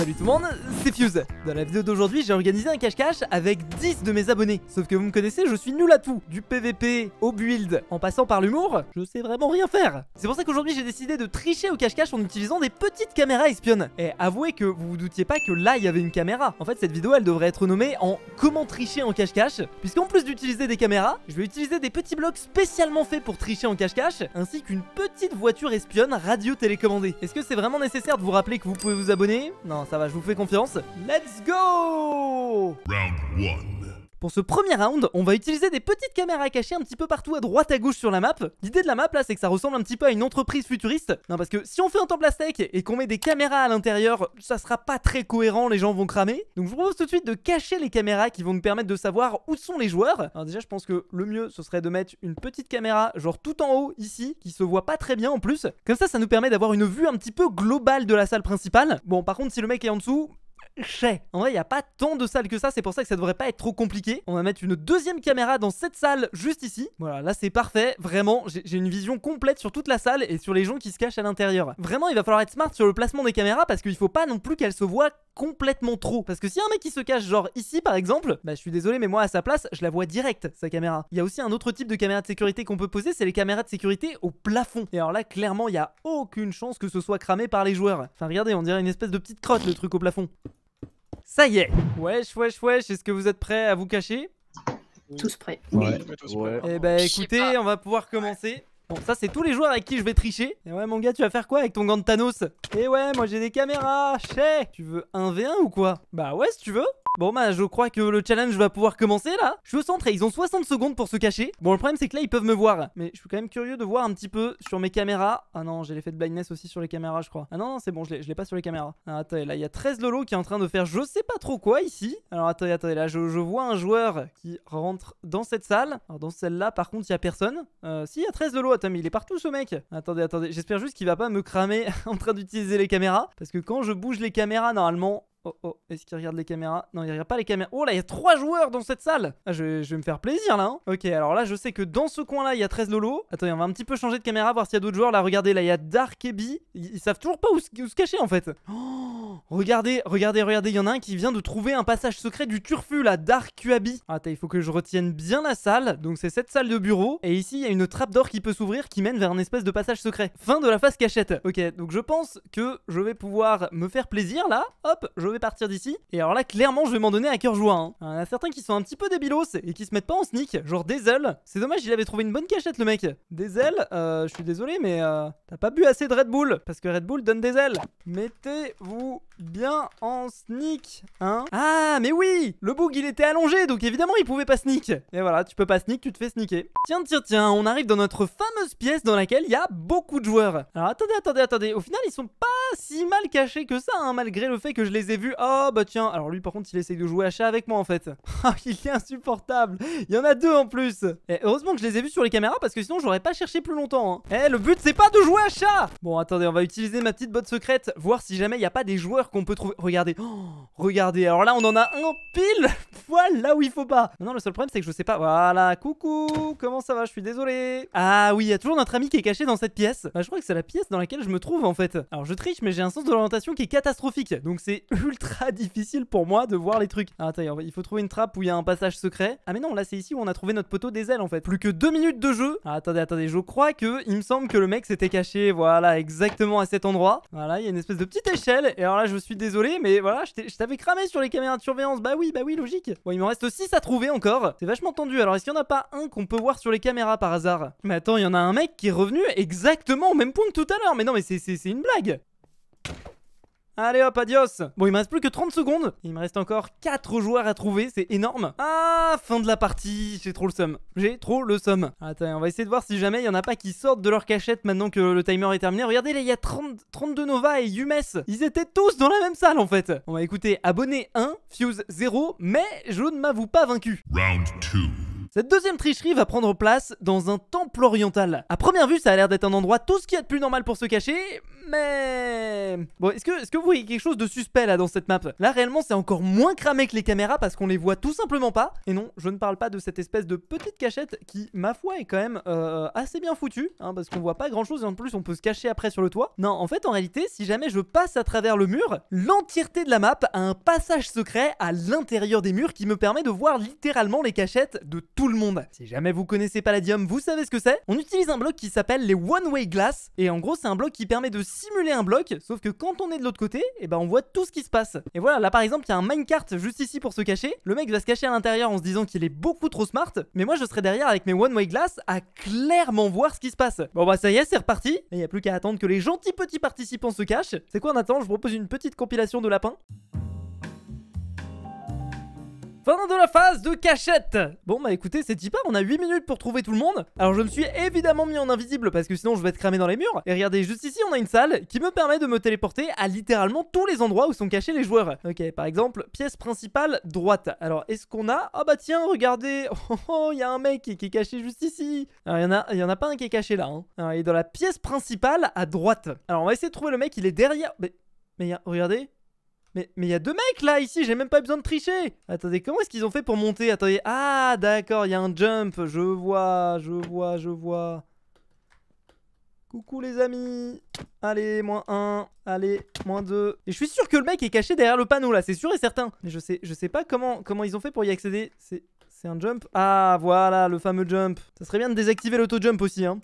Salut tout le monde, c'est Fuse Dans la vidéo d'aujourd'hui, j'ai organisé un cache-cache avec 10 de mes abonnés. Sauf que vous me connaissez, je suis nul à tout. Du PVP au build, en passant par l'humour, je sais vraiment rien faire. C'est pour ça qu'aujourd'hui, j'ai décidé de tricher au cache-cache en utilisant des petites caméras espionnes. Et avouez que vous vous doutiez pas que là, il y avait une caméra. En fait, cette vidéo, elle devrait être nommée en « Comment tricher en cache-cache » puisqu'en plus d'utiliser des caméras, je vais utiliser des petits blocs spécialement faits pour tricher en cache-cache, ainsi qu'une petite voiture espionne radio télécommandée. Est-ce que c'est vraiment nécessaire de vous rappeler que vous pouvez vous abonner Non, ça va, je vous fais confiance. Let's go Round 1. Pour ce premier round, on va utiliser des petites caméras cachées un petit peu partout à droite à gauche sur la map. L'idée de la map là, c'est que ça ressemble un petit peu à une entreprise futuriste. Non, parce que si on fait un temple steak et qu'on met des caméras à l'intérieur, ça sera pas très cohérent, les gens vont cramer. Donc je vous propose tout de suite de cacher les caméras qui vont nous permettre de savoir où sont les joueurs. Alors déjà, je pense que le mieux, ce serait de mettre une petite caméra, genre tout en haut ici, qui se voit pas très bien en plus. Comme ça, ça nous permet d'avoir une vue un petit peu globale de la salle principale. Bon, par contre, si le mec est en dessous, en vrai, il n'y a pas tant de salles que ça, c'est pour ça que ça devrait pas être trop compliqué. On va mettre une deuxième caméra dans cette salle juste ici. Voilà, là c'est parfait. Vraiment, j'ai une vision complète sur toute la salle et sur les gens qui se cachent à l'intérieur. Vraiment, il va falloir être smart sur le placement des caméras parce qu'il faut pas non plus qu'elles se voient complètement trop. Parce que si un mec qui se cache genre ici par exemple, bah je suis désolé mais moi à sa place, je la vois direct sa caméra. Il y a aussi un autre type de caméra de sécurité qu'on peut poser, c'est les caméras de sécurité au plafond. Et alors là clairement il y a aucune chance que ce soit cramé par les joueurs. Enfin regardez, on dirait une espèce de petite crotte le truc au plafond. Ça y est Wesh, wesh, wesh, est-ce que vous êtes prêts à vous cacher Tous prêts. Ouais. ouais. Eh bah écoutez, on va pouvoir commencer. Bon, ça c'est tous les joueurs avec qui je vais tricher. Et ouais, mon gars, tu vas faire quoi avec ton gant de Thanos Eh ouais, moi j'ai des caméras, chais Tu veux 1v1 ou quoi Bah ouais, si tu veux Bon bah je crois que le challenge va pouvoir commencer là Je suis au centre et ils ont 60 secondes pour se cacher Bon le problème c'est que là ils peuvent me voir Mais je suis quand même curieux de voir un petit peu sur mes caméras Ah non j'ai l'effet de blindness aussi sur les caméras je crois Ah non, non c'est bon je l'ai pas sur les caméras ah, Attendez là il y a 13 Lolo qui est en train de faire je sais pas trop quoi ici Alors attendez attendez là je, vois un joueur qui rentre dans cette salle Alors dans celle là par contre il y a personne euh, Si il y a 13 Lolo attends mais il est partout ce mec Attendez attendez j'espère juste qu'il va pas me cramer en train d'utiliser les caméras Parce que quand je bouge les caméras normalement Oh oh, est-ce qu'il regarde les caméras Non, il regarde pas les caméras. Oh là, il y a trois joueurs dans cette salle ah, je, vais me faire plaisir là. Hein. ok, alors là, je sais que dans ce coin-là, il y a 13 Lolo. Attendez, on va un petit peu changer de caméra, voir s'il y a d'autres joueurs. Là, regardez, là, il y a Dark Ebi. Ils, savent toujours pas où, se cacher en fait. Oh, regardez, regardez, regardez, il y en a un qui vient de trouver un passage secret du turfu là, Dark Kuabi. Ah, attends, il faut que je retienne bien la salle. Donc, c'est cette salle de bureau. Et ici, il y a une trappe d'or qui peut s'ouvrir qui mène vers un espèce de passage secret. Fin de la phase cachette. Ok, donc je pense que je vais pouvoir me faire plaisir là. Hop, je vais partir d'ici. Et alors là, clairement, je vais m'en donner à cœur joie. Hein. Il y en a certains qui sont un petit peu débilos et qui se mettent pas en sneak, genre des ailes C'est dommage, il avait trouvé une bonne cachette, le mec. des ailes euh, je suis désolé, mais euh, t'as pas bu assez de Red Bull, parce que Red Bull donne des ailes. Mettez-vous bien en sneak, hein Ah, mais oui Le bug, il était allongé, donc évidemment, il pouvait pas sneak. Et voilà, tu peux pas sneak, tu te fais sneaker. Tiens, tiens, tiens, on arrive dans notre fameuse pièce dans laquelle il y a beaucoup de joueurs. Alors attendez, attendez, attendez. Au final, ils sont pas si mal caché que ça, hein, malgré le fait que je les ai vus. Oh bah tiens, alors lui par contre il essaye de jouer à chat avec moi en fait. Ah il est insupportable, il y en a deux en plus. Eh, heureusement que je les ai vus sur les caméras parce que sinon j'aurais pas cherché plus longtemps. Hein. Eh le but c'est pas de jouer à chat Bon attendez, on va utiliser ma petite botte secrète, voir si jamais il n'y a pas des joueurs qu'on peut trouver. Regardez, oh, regardez, alors là on en a un pile Voilà où il faut pas Non le seul problème c'est que je sais pas, voilà, coucou, comment ça va, je suis désolé. Ah oui, il y a toujours notre ami qui est caché dans cette pièce. Bah, je crois que c'est la pièce dans laquelle je me trouve en fait. Alors je triche mais j'ai un sens de l'orientation qui est catastrophique. Donc c'est ultra difficile pour moi de voir les trucs. Ah, attends, il faut trouver une trappe où il y a un passage secret. Ah mais non, là c'est ici où on a trouvé notre poteau des ailes en fait. Plus que deux minutes de jeu. Ah, attendez, attendez, je crois que il me semble que le mec s'était caché, voilà, exactement à cet endroit. Voilà, il y a une espèce de petite échelle. Et alors là, je suis désolé, mais voilà, je t'avais cramé sur les caméras de surveillance. Bah oui, bah oui, logique. Bon, il me reste 6 à trouver encore. C'est vachement tendu. Alors est-ce qu'il y en a pas un qu'on peut voir sur les caméras par hasard Mais attends, il y en a un mec qui est revenu exactement au même point que tout à l'heure. Mais non, mais c'est une blague. Allez hop, adios Bon, il me reste plus que 30 secondes. Il me reste encore 4 joueurs à trouver, c'est énorme. Ah, fin de la partie, j'ai trop le somme. J'ai trop le somme. Attends, on va essayer de voir si jamais il y en a pas qui sortent de leur cachette maintenant que le timer est terminé. Regardez, là, il y a 32 Nova et Yumes. Ils étaient tous dans la même salle, en fait. On va écouter abonné 1, Fuse 0, mais je ne m'avoue pas vaincu. Round 2. Cette deuxième tricherie va prendre place dans un temple oriental. À première vue, ça a l'air d'être un endroit tout ce qu'il y a de plus normal pour se cacher, mais... Bon, est-ce que, est que vous voyez quelque chose de suspect là dans cette map Là, réellement, c'est encore moins cramé que les caméras parce qu'on les voit tout simplement pas. Et non, je ne parle pas de cette espèce de petite cachette qui, ma foi, est quand même euh, assez bien foutue hein, parce qu'on voit pas grand chose et en plus, on peut se cacher après sur le toit. Non, en fait, en réalité, si jamais je passe à travers le mur, l'entièreté de la map a un passage secret à l'intérieur des murs qui me permet de voir littéralement les cachettes de tout le monde. Si jamais vous connaissez Palladium, vous savez ce que c'est. On utilise un bloc qui s'appelle les One Way Glass et en gros, c'est un bloc qui permet de simuler un bloc, sauf que quand on est de l'autre côté, et eh ben on voit tout ce qui se passe. Et voilà, là par exemple, il y a un minecart juste ici pour se cacher. Le mec va se cacher à l'intérieur en se disant qu'il est beaucoup trop smart, mais moi je serai derrière avec mes one-way glass à clairement voir ce qui se passe. Bon bah ça y est, c'est reparti. il n'y a plus qu'à attendre que les gentils petits participants se cachent. C'est quoi en attendant Je vous propose une petite compilation de lapins. Fin de la phase de cachette Bon bah écoutez c'est pas on a 8 minutes pour trouver tout le monde Alors je me suis évidemment mis en invisible parce que sinon je vais être cramé dans les murs Et regardez juste ici on a une salle qui me permet de me téléporter à littéralement tous les endroits où sont cachés les joueurs Ok par exemple pièce principale droite Alors est-ce qu'on a... Ah oh, bah tiens regardez Oh il oh, oh, y a un mec qui, est caché juste ici Alors il y, en a, y en a pas un qui est caché là hein. Alors, Il est dans la pièce principale à droite Alors on va essayer de trouver le mec il est derrière... Mais, mais regardez mais il y a deux mecs là ici, j'ai même pas besoin de tricher. Attendez, comment est-ce qu'ils ont fait pour monter Attendez, ah d'accord, il y a un jump, je vois, je vois, je vois. Coucou les amis Allez, moins un allez, moins 2. Et je suis sûr que le mec est caché derrière le panneau là, c'est sûr et certain. Mais je sais, je sais pas comment, comment ils ont fait pour y accéder. C'est un jump Ah voilà, le fameux jump. Ça serait bien de désactiver l'auto-jump aussi, hein.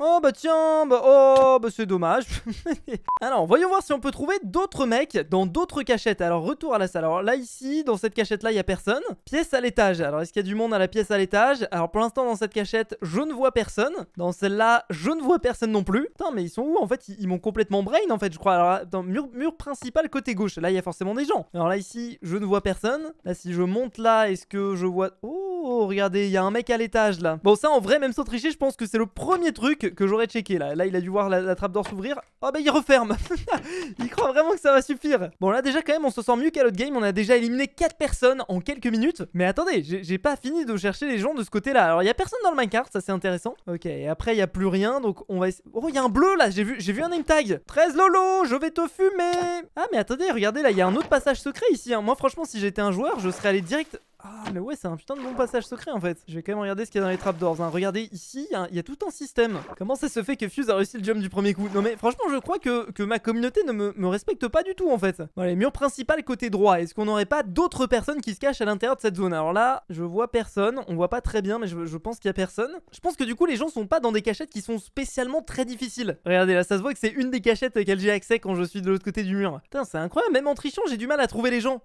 Oh bah tiens, bah oh, bah c'est dommage. Alors, voyons voir si on peut trouver d'autres mecs dans d'autres cachettes. Alors, retour à la salle. Alors là, ici, dans cette cachette-là, il y a personne. Pièce à l'étage. Alors, est-ce qu'il y a du monde à la pièce à l'étage Alors, pour l'instant, dans cette cachette, je ne vois personne. Dans celle-là, je ne vois personne non plus. Putain, mais ils sont où En fait, ils, m'ont complètement brain, en fait, je crois. Alors, mur, mur principal côté gauche. Là, il y a forcément des gens. Alors là, ici, je ne vois personne. Là, si je monte là, est-ce que je vois... Oh, regardez, il y a un mec à l'étage, là. Bon, ça, en vrai, même sans tricher, je pense que c'est le premier truc que, j'aurais checké là. Là, il a dû voir la, trappe d'or s'ouvrir. Oh bah il referme Il croit vraiment que ça va suffire Bon là déjà quand même on se sent mieux qu'à l'autre game, on a déjà éliminé 4 personnes en quelques minutes. Mais attendez, j'ai pas fini de chercher les gens de ce côté là. Alors il y a personne dans le minecart, ça c'est intéressant. Ok, et après il y a plus rien, donc on va... Oh il y a un bleu là, j'ai vu, vu un name tag 13 Lolo, je vais te fumer Ah mais attendez, regardez là, il y a un autre passage secret ici. Hein. Moi franchement si j'étais un joueur, je serais allé direct ah, mais ouais, c'est un putain de bon passage secret en fait. Je vais quand même regarder ce qu'il y a dans les trapdoors. Hein. Regardez, ici, il y, a tout un système. Comment ça se fait que Fuse a réussi le jump du premier coup Non, mais franchement, je crois que, ma communauté ne me, respecte pas du tout en fait. Bon, allez, mur principal côté droit. Est-ce qu'on n'aurait pas d'autres personnes qui se cachent à l'intérieur de cette zone Alors là, je vois personne. On voit pas très bien, mais je, pense qu'il y a personne. Je pense que du coup, les gens sont pas dans des cachettes qui sont spécialement très difficiles. Regardez, là, ça se voit que c'est une des cachettes auxquelles j'ai accès quand je suis de l'autre côté du mur. Putain, c'est incroyable. Même en trichant, j'ai du mal à trouver les gens.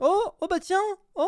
Oh, oh bah tiens, oh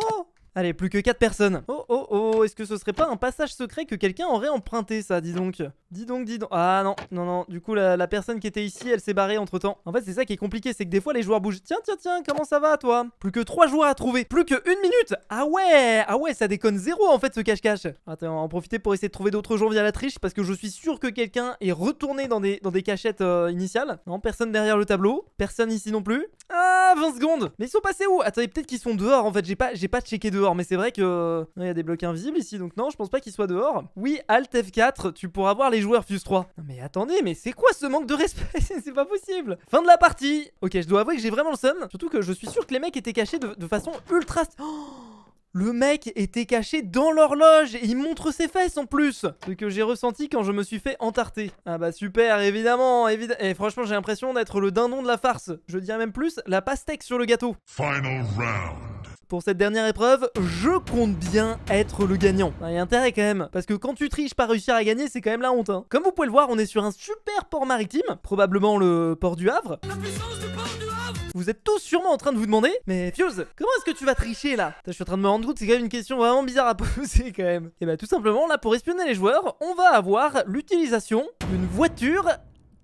Allez, plus que 4 personnes. Oh, oh, oh, est-ce que ce serait pas un passage secret que quelqu'un aurait emprunté, ça, dis donc Dis donc, dis donc. Ah non, non, non. Du coup, la, personne qui était ici, elle s'est barrée entre temps. En fait, c'est ça qui est compliqué, c'est que des fois, les joueurs bougent. Tiens, tiens, tiens, comment ça va, toi Plus que 3 joueurs à trouver. Plus que 1 minute. Ah ouais, ah ouais, ça déconne zéro, en fait, ce cache-cache. Attends, on va en profiter pour essayer de trouver d'autres gens via la triche, parce que je suis sûr que quelqu'un est retourné dans des, dans des cachettes euh, initiales. Non, personne derrière le tableau. Personne ici non plus. Ah, 20 secondes. Mais ils sont passés où Attendez, peut-être qu'ils sont dehors, en fait. J'ai pas, pas checké dehors. Mais c'est vrai que. Euh, il y a des blocs invisibles ici, donc non, je pense pas qu'il soit dehors. Oui, Alt F4, tu pourras voir les joueurs Fuse 3. Non, mais attendez, mais c'est quoi ce manque de respect C'est pas possible. Fin de la partie. Ok, je dois avouer que j'ai vraiment le seum. Surtout que je suis sûr que les mecs étaient cachés de, façon ultra. le mec était caché dans l'horloge et il montre ses fesses en plus Ce que j'ai ressenti quand je me suis fait entarter. Ah bah super, évidemment, évidemment. Et eh, franchement, j'ai l'impression d'être le dindon de la farce. Je dirais même plus, la pastèque sur le gâteau. Final round. Pour cette dernière épreuve, je compte bien être le gagnant. Il y a intérêt quand même, parce que quand tu triches pas réussir à gagner, c'est quand même la honte. Hein. Comme vous pouvez le voir, on est sur un super port maritime, probablement le port du Havre. du port du Havre Vous êtes tous sûrement en train de vous demander, mais Fuse, comment est-ce que tu vas tricher là Je suis en train de me rendre compte, c'est quand même une question vraiment bizarre à poser quand même. Et eh bah ben, tout simplement, là pour espionner les joueurs, on va avoir l'utilisation d'une voiture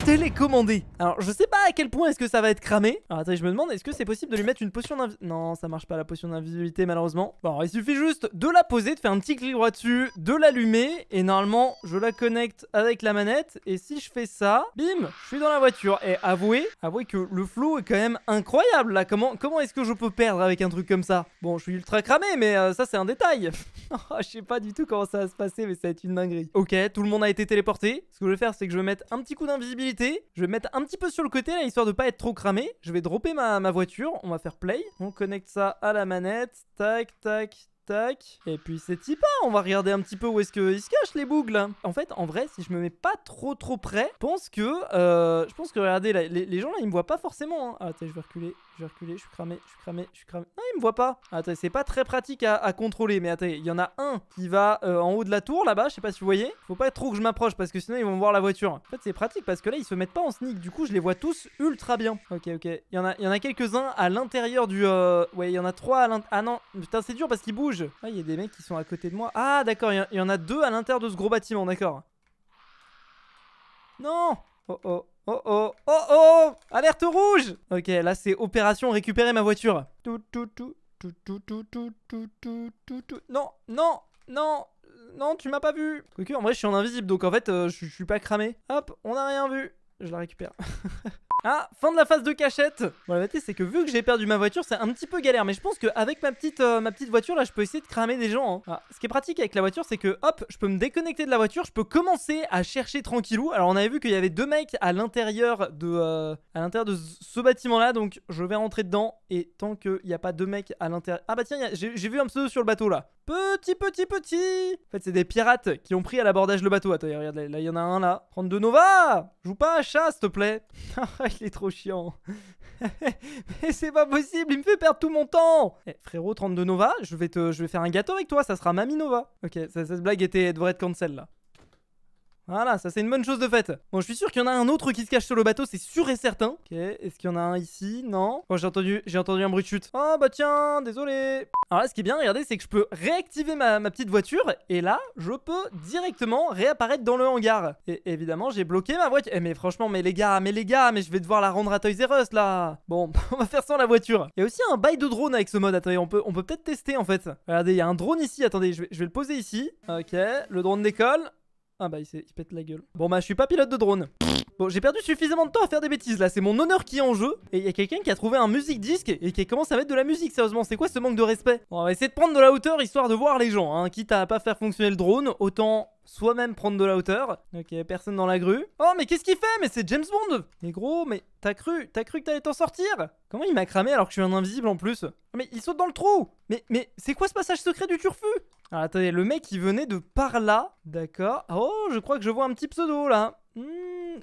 télécommandé. Alors, je sais pas à quel point est-ce que ça va être cramé. Alors, attendez, je me demande, est-ce que c'est possible de lui mettre une potion d'invisibilité Non, ça marche pas, la potion d'invisibilité, malheureusement. Bon, il suffit juste de la poser, de faire un petit clic droit dessus, de l'allumer, et normalement, je la connecte avec la manette, et si je fais ça, bim, je suis dans la voiture. Et avouez, avouez que le flou est quand même incroyable, là. Comment, comment est-ce que je peux perdre avec un truc comme ça Bon, je suis ultra cramé, mais euh, ça, c'est un détail. Oh, je sais pas du tout comment ça va se passer, mais ça va être une dinguerie. Ok, tout le monde a été téléporté. Ce que je vais faire, c'est que je vais mettre un petit coup d'invisibilité je vais mettre un petit peu sur le côté là, histoire de pas être trop cramé. Je vais dropper ma, voiture. On va faire play. On connecte ça à la manette. Tac, tac, Tac. Et puis c'est Tipa, on va regarder un petit peu où est-ce qu'ils se cachent les bougles. En fait, en vrai, si je me mets pas trop trop près, pense que, euh, je pense que, regardez, les, gens là, ils me voient pas forcément. Hein. Ah, attends, je vais reculer. Je vais reculer, je suis cramé, je suis cramé, je suis cramé. Non, il me voit pas. Ah, attends, c'est pas très pratique à, contrôler, mais attendez, il y en a un qui va euh, en haut de la tour là-bas, je sais pas si vous voyez. Faut pas trop que je m'approche parce que sinon ils vont voir la voiture. En fait, c'est pratique parce que là ils se mettent pas en sneak, du coup je les vois tous ultra bien. Ok, ok. Il y en a, il y en a quelques-uns à l'intérieur du. Euh, ouais, il y en a trois à l'intérieur. Ah non, putain, c'est dur parce qu'ils bougent. Ah, il y a des mecs qui sont à côté de moi. Ah, d'accord, il y en a deux à l'intérieur de ce gros bâtiment, d'accord. Non Oh oh. Oh oh Oh oh Alerte rouge Ok, là c'est opération récupérer ma voiture. Tout tout tout tout tout tout tout tout tout tout tout. Non Non Non Non, tu m'as pas vu Ok, en vrai je suis en invisible donc en fait euh, je suis pas cramé. Hop, on a rien vu. Je la récupère. Ah, fin de la phase de cachette Bon, la vérité, c'est que vu que j'ai perdu ma voiture, c'est un petit peu galère. Mais je pense qu'avec ma, petite, euh, ma petite voiture, là, je peux essayer de cramer des gens. Hein. Ah, ce qui est pratique avec la voiture, c'est que, hop, je peux me déconnecter de la voiture, je peux commencer à chercher tranquillou. Alors, on avait vu qu'il y avait deux mecs à l'intérieur de, euh, à l'intérieur de ce bâtiment-là, donc je vais rentrer dedans. Et tant qu'il n'y a pas deux mecs à l'intérieur... Ah bah tiens, j'ai vu un pseudo sur le bateau, là. Petit, petit, petit En fait, c'est des pirates qui ont pris à l'abordage le bateau. Attends, regarde, là, il y en a un, là. 32 Nova Joue pas à chat, s'il te plaît ah, Il est trop chiant. Mais c'est pas possible, il me fait perdre tout mon temps eh, Frérot, 32 Nova, je vais, te, je vais faire un gâteau avec toi, ça sera Mami Nova. Ok, cette blague était, devrait être cancel, là. Voilà, ça c'est une bonne chose de faite. Bon, je suis sûr qu'il y en a un autre qui se cache sur le bateau, c'est sûr et certain. Ok, est-ce qu'il y en a un ici Non. Oh, j'ai entendu, j'ai entendu un bruit de chute. Oh bah tiens, désolé. Alors là, ce qui est bien, regardez, c'est que je peux réactiver ma, petite voiture et là, je peux directement réapparaître dans le hangar. Et évidemment, j'ai bloqué ma voiture. Eh, mais franchement, mais les gars, mais les gars, mais je vais devoir la rendre à Toys R Us là. Bon, on va faire sans la voiture. Il y a aussi un bail de drone avec ce mode. Attendez, on peut, on peut être tester en fait. Regardez, il y a un drone ici. Attendez, je vais, je vais le poser ici. Ok, le drone d'école. Ah bah il, pète la gueule. Bon bah je suis pas pilote de drone. Bon, j'ai perdu suffisamment de temps à faire des bêtises là, c'est mon honneur qui est en jeu. Et il y a quelqu'un qui a trouvé un musique disque et qui commence à mettre de la musique, sérieusement, c'est quoi ce manque de respect Bon, on va essayer de prendre de la hauteur histoire de voir les gens, hein. Quitte à pas faire fonctionner le drone, autant soi-même prendre de la hauteur. Ok, personne dans la grue. Oh, mais qu'est-ce qu'il fait Mais c'est James Bond Mais gros, mais t'as cru, t'as cru que t'allais t'en sortir Comment il m'a cramé alors que je suis un invisible en plus Mais il saute dans le trou Mais, mais c'est quoi ce passage secret du turfu alors attendez, le mec il venait de par là, d'accord ah, Oh, je crois que je vois un petit pseudo là. Hmm.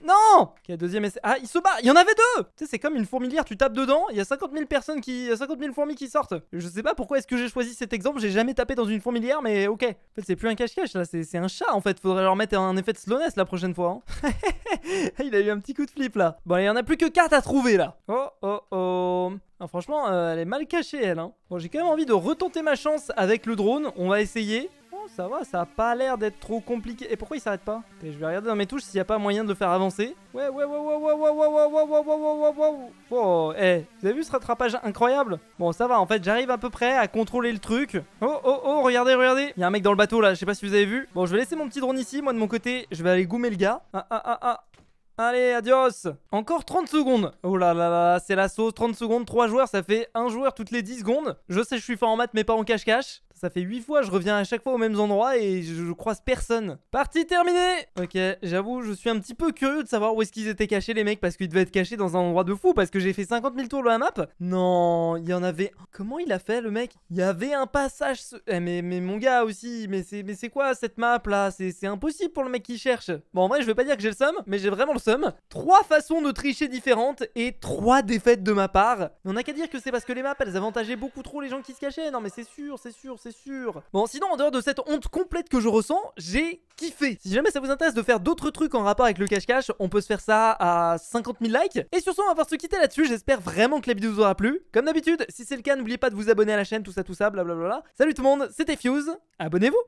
Non Ok, deuxième essai. Ah, il se bat Il y en avait deux Tu sais, c'est comme une fourmilière, tu tapes dedans, il y a 50 000 personnes qui... Il y fourmis qui sortent. Je sais pas pourquoi est-ce que j'ai choisi cet exemple, j'ai jamais tapé dans une fourmilière, mais ok. En fait, c'est plus un cache-cache, là, c'est un chat, en fait. Faudrait leur mettre un effet de slowness la prochaine fois. Hein. il a eu un petit coup de flip, là. Bon, il y en a plus que quatre à trouver, là. Oh, oh, oh. franchement, euh, elle est mal cachée, elle. Hein. Bon, j'ai quand même envie de retenter ma chance avec le drone. On va essayer ça va, ça a pas l'air d'être trop compliqué. Et pourquoi il s'arrête pas Et Je vais regarder dans mes touches s'il n'y a pas moyen de le faire avancer. Ouais, ouais, ouais, ouais, ouais, ouais, ouais, ouais, ouais, ouais, ouais, ouais, Oh, eh, vous avez vu ce rattrapage incroyable Bon, ça va, en fait, j'arrive à peu près à contrôler le truc. Oh, oh, oh, regardez, regardez. Il y a un mec dans le bateau, là, je sais pas si vous avez vu. Bon, je vais laisser mon petit drone ici. Moi, de mon côté, je vais aller goumer le gars. Ah, ah, ah, ah. Allez, adios Encore 30 secondes Oh là là là, c'est la sauce, 30 secondes, 3 joueurs, ça fait un joueur toutes les 10 secondes. Je sais je suis fort en maths, mais pas en cache-cache. Ça fait 8 fois, je reviens à chaque fois au même endroit et je, croise personne. Partie terminée Ok, j'avoue, je suis un petit peu curieux de savoir où est-ce qu'ils étaient cachés les mecs parce qu'ils devaient être cachés dans un endroit de fou parce que j'ai fait 50 000 tours de la map. Non, il y en avait... Comment il a fait le mec Il y avait un passage... Eh, mais, mais mon gars aussi, mais c'est quoi cette map là C'est impossible pour le mec qui cherche. Bon en vrai je veux pas dire que j'ai le somme, mais j'ai vraiment le somme. Trois façons de tricher différentes et trois défaites de ma part. on n'a qu'à dire que c'est parce que les maps elles avantageaient beaucoup trop les gens qui se cachaient. Non mais c'est sûr, c'est sûr, c'est sûr. Bon, sinon, en dehors de cette honte complète que je ressens, j'ai kiffé. Si jamais ça vous intéresse de faire d'autres trucs en rapport avec le cache-cache, on peut se faire ça à 50 000 likes. Et sur ce, on va pouvoir se quitter là-dessus. J'espère vraiment que la vidéo vous aura plu. Comme d'habitude, si c'est le cas, n'oubliez pas de vous abonner à la chaîne, tout ça, tout ça, blablabla. Salut tout le monde, c'était Fuse. Abonnez-vous